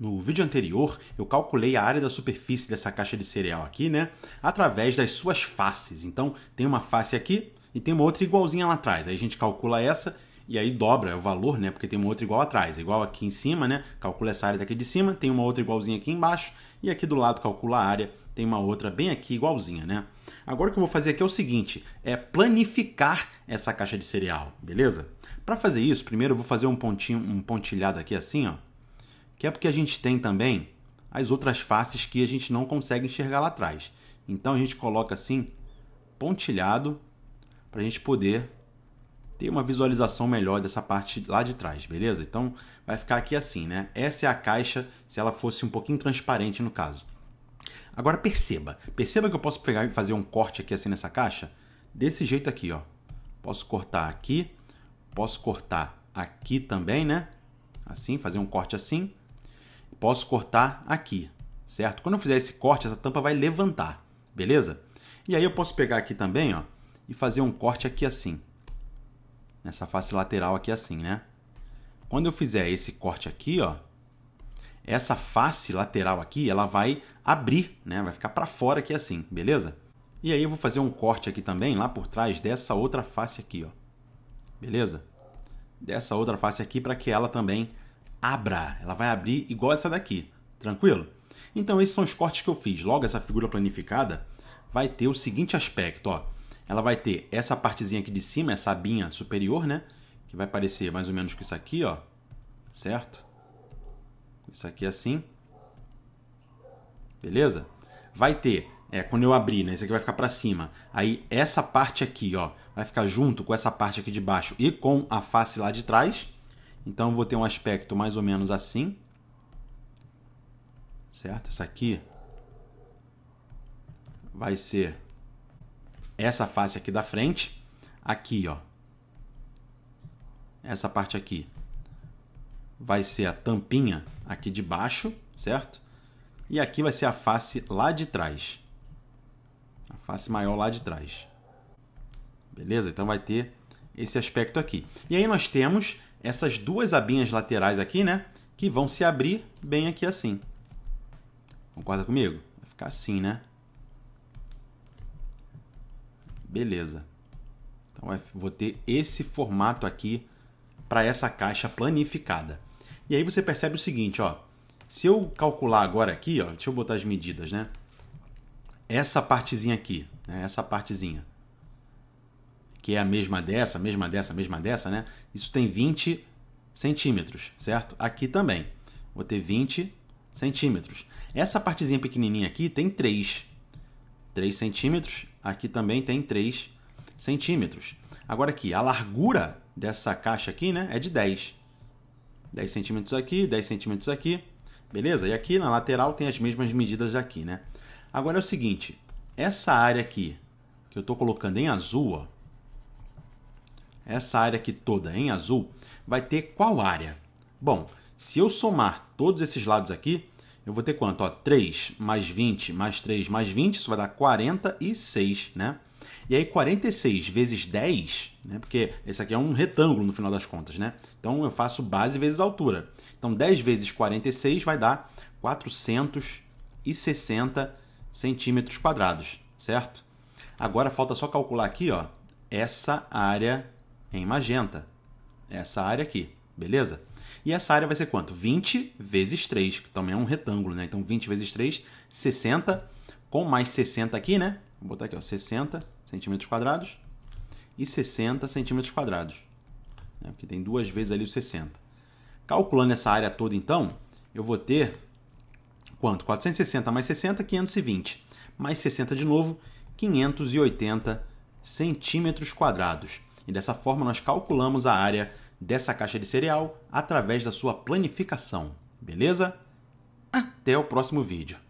No vídeo anterior, eu calculei a área da superfície dessa caixa de cereal aqui, né? Através das suas faces. Então, tem uma face aqui e tem uma outra igualzinha lá atrás. Aí a gente calcula essa e aí dobra o valor, né? Porque tem uma outra igual atrás. Igual aqui em cima, né? Calcula essa área daqui de cima, tem uma outra igualzinha aqui embaixo. E aqui do lado calcula a área, tem uma outra bem aqui igualzinha, né? Agora o que eu vou fazer aqui é o seguinte, é planificar essa caixa de cereal, beleza? Para fazer isso, primeiro eu vou fazer um pontinho, um pontilhado aqui assim, ó que é porque a gente tem também as outras faces que a gente não consegue enxergar lá atrás. Então a gente coloca assim, pontilhado, para a gente poder ter uma visualização melhor dessa parte lá de trás, beleza? Então vai ficar aqui assim, né? Essa é a caixa, se ela fosse um pouquinho transparente no caso. Agora perceba, perceba que eu posso pegar e fazer um corte aqui assim nessa caixa, desse jeito aqui, ó. Posso cortar aqui, posso cortar aqui também, né? Assim, fazer um corte assim Posso cortar aqui, certo? Quando eu fizer esse corte, essa tampa vai levantar, beleza? E aí eu posso pegar aqui também, ó, e fazer um corte aqui assim. Nessa face lateral aqui assim, né? Quando eu fizer esse corte aqui, ó, essa face lateral aqui, ela vai abrir, né? Vai ficar para fora aqui assim, beleza? E aí eu vou fazer um corte aqui também, lá por trás dessa outra face aqui, ó. Beleza? Dessa outra face aqui para que ela também abra, ela vai abrir igual essa daqui, tranquilo? Então esses são os cortes que eu fiz. Logo essa figura planificada vai ter o seguinte aspecto, ó. Ela vai ter essa partezinha aqui de cima, essa abinha superior, né? Que vai parecer mais ou menos com isso aqui, ó. Certo? Isso aqui assim. Beleza? Vai ter, é, quando eu abrir, né? Isso aqui vai ficar para cima. Aí essa parte aqui, ó, vai ficar junto com essa parte aqui de baixo e com a face lá de trás então eu vou ter um aspecto mais ou menos assim. Certo? Essa aqui vai ser essa face aqui da frente, aqui, ó. Essa parte aqui vai ser a tampinha aqui de baixo, certo? E aqui vai ser a face lá de trás. A face maior lá de trás. Beleza? Então vai ter esse aspecto aqui. E aí nós temos essas duas abinhas laterais aqui, né? Que vão se abrir bem aqui assim. Concorda comigo? Vai ficar assim, né? Beleza. Então vou ter esse formato aqui para essa caixa planificada. E aí você percebe o seguinte, ó. Se eu calcular agora aqui, ó, deixa eu botar as medidas, né? Essa partezinha aqui, né? essa partezinha que é a mesma dessa, a mesma dessa, a mesma dessa, né? Isso tem 20 centímetros, certo? Aqui também. Vou ter 20 centímetros. Essa partezinha pequenininha aqui tem 3. 3 centímetros. Aqui também tem 3 centímetros. Agora aqui, a largura dessa caixa aqui né, é de 10. 10 centímetros aqui, 10 centímetros aqui. Beleza? E aqui na lateral tem as mesmas medidas aqui, né? Agora é o seguinte. Essa área aqui, que eu estou colocando em azul, ó, essa área aqui toda em azul, vai ter qual área? Bom, se eu somar todos esses lados aqui, eu vou ter quanto? Ó, 3 mais 20 mais 3 mais 20, isso vai dar 46, né? E aí 46 vezes 10, né? porque esse aqui é um retângulo no final das contas, né? Então eu faço base vezes altura. Então 10 vezes 46 vai dar 460 centímetros quadrados, certo? Agora falta só calcular aqui, ó, essa área em magenta. Essa área aqui, beleza? E essa área vai ser quanto? 20 vezes 3, que também é um retângulo, né? Então 20 vezes 3, 60, com mais 60 aqui, né? Vou botar aqui, ó, 60 centímetros quadrados e 60 centímetros quadrados. Né? Porque tem duas vezes ali o 60. Calculando essa área toda, então, eu vou ter quanto? 460 mais 60, 520. Mais 60 de novo, 580 centímetros quadrados e dessa forma nós calculamos a área dessa caixa de cereal através da sua planificação, beleza? Até o próximo vídeo.